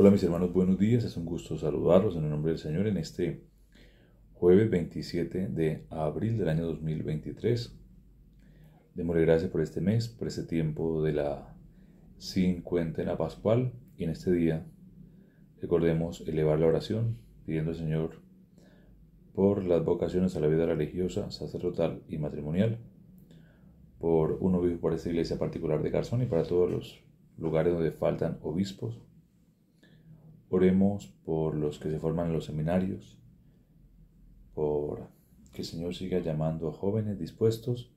Hola mis hermanos, buenos días. Es un gusto saludarlos en el nombre del Señor en este jueves 27 de abril del año 2023. Démosle gracias por este mes, por este tiempo de la en la pascual y en este día recordemos elevar la oración pidiendo al Señor por las vocaciones a la vida religiosa, sacerdotal y matrimonial, por un obispo para esta iglesia particular de Garzón y para todos los lugares donde faltan obispos, Oremos por los que se forman en los seminarios, por que el Señor siga llamando a jóvenes dispuestos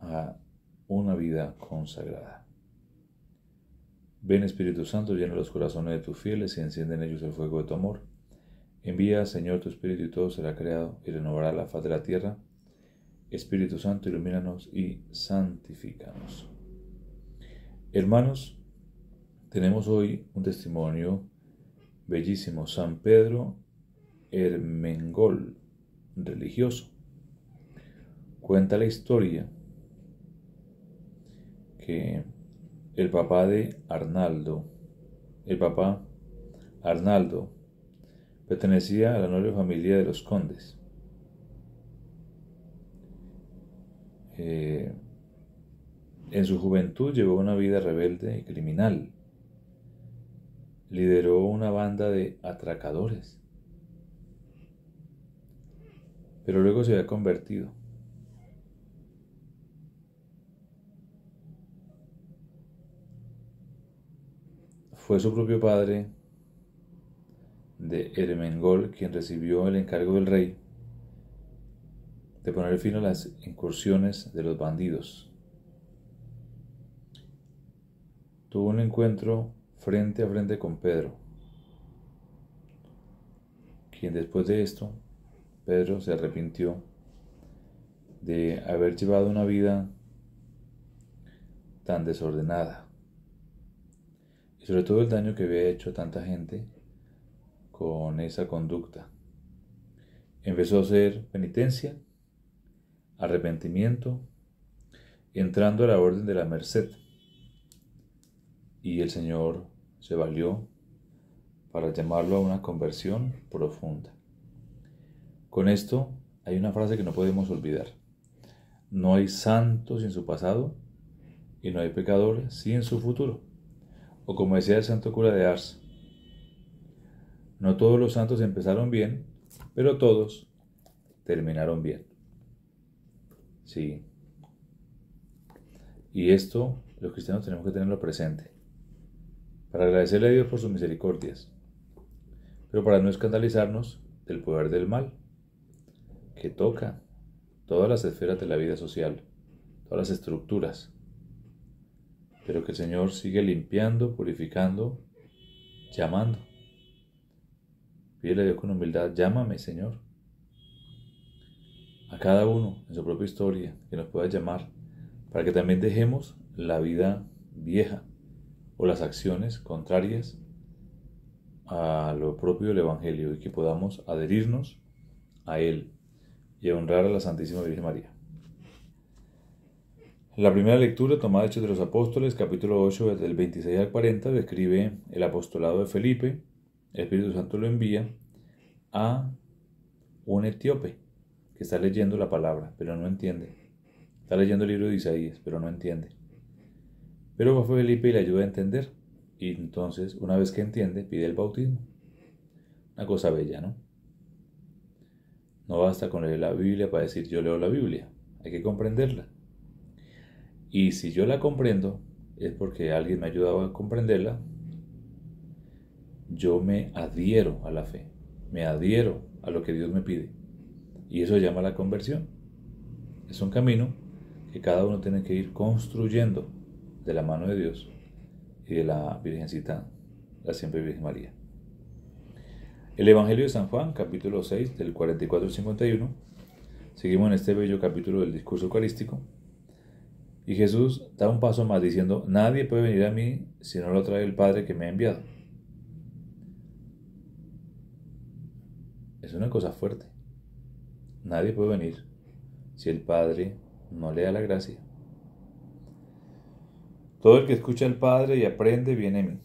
a una vida consagrada. Ven Espíritu Santo, llena los corazones de tus fieles y enciende en ellos el fuego de tu amor. Envía, Señor, tu Espíritu y todo será creado y renovará la faz de la tierra. Espíritu Santo, ilumínanos y santifícanos. Hermanos, tenemos hoy un testimonio Bellísimo San Pedro Hermengol, religioso. Cuenta la historia que el papá de Arnaldo, el papá Arnaldo, pertenecía a la noble familia de los condes. Eh, en su juventud llevó una vida rebelde y criminal lideró una banda de atracadores, pero luego se había convertido. Fue su propio padre de Eremengol quien recibió el encargo del rey de poner fin a las incursiones de los bandidos. Tuvo un encuentro frente a frente con Pedro, quien después de esto, Pedro se arrepintió de haber llevado una vida tan desordenada y sobre todo el daño que había hecho a tanta gente con esa conducta. Empezó a hacer penitencia, arrepentimiento, entrando a la orden de la merced. Y el Señor se valió para llamarlo a una conversión profunda. Con esto hay una frase que no podemos olvidar. No hay santos sin su pasado y no hay pecadores sin su futuro. O como decía el santo cura de Ars, no todos los santos empezaron bien, pero todos terminaron bien. Sí. Y esto los cristianos tenemos que tenerlo presente para agradecerle a Dios por sus misericordias, pero para no escandalizarnos del poder del mal, que toca todas las esferas de la vida social, todas las estructuras, pero que el Señor sigue limpiando, purificando, llamando. Pídele a Dios con humildad, llámame Señor. A cada uno en su propia historia, que nos pueda llamar, para que también dejemos la vida vieja o las acciones contrarias a lo propio del Evangelio y que podamos adherirnos a Él y honrar a la Santísima Virgen María. La primera lectura, tomada Hechos de los Apóstoles, capítulo 8, del 26 al 40, describe el apostolado de Felipe. El Espíritu Santo lo envía a un etíope que está leyendo la palabra, pero no entiende. Está leyendo el libro de Isaías, pero no entiende. Pero Felipe le ayuda a entender y entonces, una vez que entiende, pide el bautismo. Una cosa bella, ¿no? No basta con leer la Biblia para decir yo leo la Biblia, hay que comprenderla. Y si yo la comprendo, es porque alguien me ha ayudado a comprenderla, yo me adhiero a la fe, me adhiero a lo que Dios me pide. Y eso se llama la conversión. Es un camino que cada uno tiene que ir construyendo de la mano de Dios y de la Virgencita, la siempre Virgen María. El Evangelio de San Juan, capítulo 6, del 44 al 51. Seguimos en este bello capítulo del discurso eucarístico. Y Jesús da un paso más diciendo, nadie puede venir a mí si no lo trae el Padre que me ha enviado. Es una cosa fuerte. Nadie puede venir si el Padre no le da la gracia. Todo el que escucha al Padre y aprende viene a mí.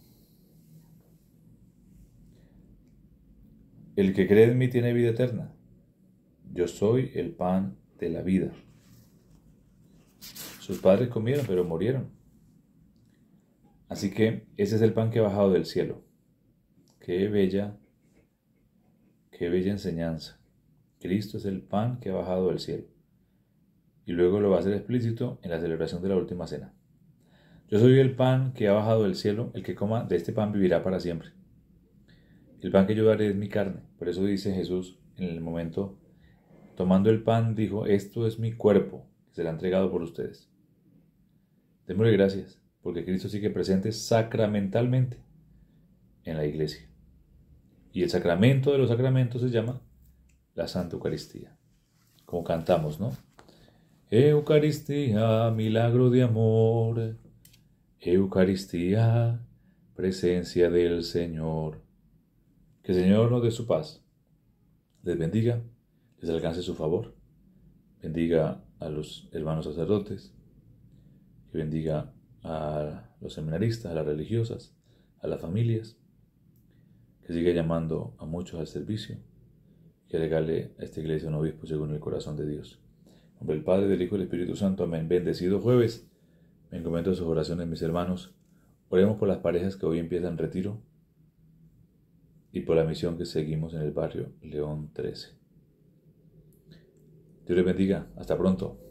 El que cree en mí tiene vida eterna. Yo soy el pan de la vida. Sus padres comieron, pero murieron. Así que ese es el pan que ha bajado del cielo. Qué bella, qué bella enseñanza. Cristo es el pan que ha bajado del cielo. Y luego lo va a hacer explícito en la celebración de la última cena. Yo soy el pan que ha bajado del cielo, el que coma de este pan vivirá para siempre. El pan que yo daré es mi carne. Por eso dice Jesús en el momento, tomando el pan, dijo, esto es mi cuerpo, que será entregado por ustedes. Démosle gracias, porque Cristo sigue presente sacramentalmente en la iglesia. Y el sacramento de los sacramentos se llama la Santa Eucaristía, como cantamos, ¿no? Eucaristía, milagro de amor Eucaristía, presencia del Señor. Que el Señor nos dé su paz, les bendiga, les alcance su favor, bendiga a los hermanos sacerdotes, que bendiga a los seminaristas, a las religiosas, a las familias, que siga llamando a muchos al servicio, que regale a esta iglesia un obispo según el corazón de Dios. Hombre, el Padre, del Hijo y del Espíritu Santo. Amén. Bendecido jueves. Me de sus oraciones, mis hermanos. Oremos por las parejas que hoy empiezan retiro y por la misión que seguimos en el barrio León 13. Dios les bendiga. Hasta pronto.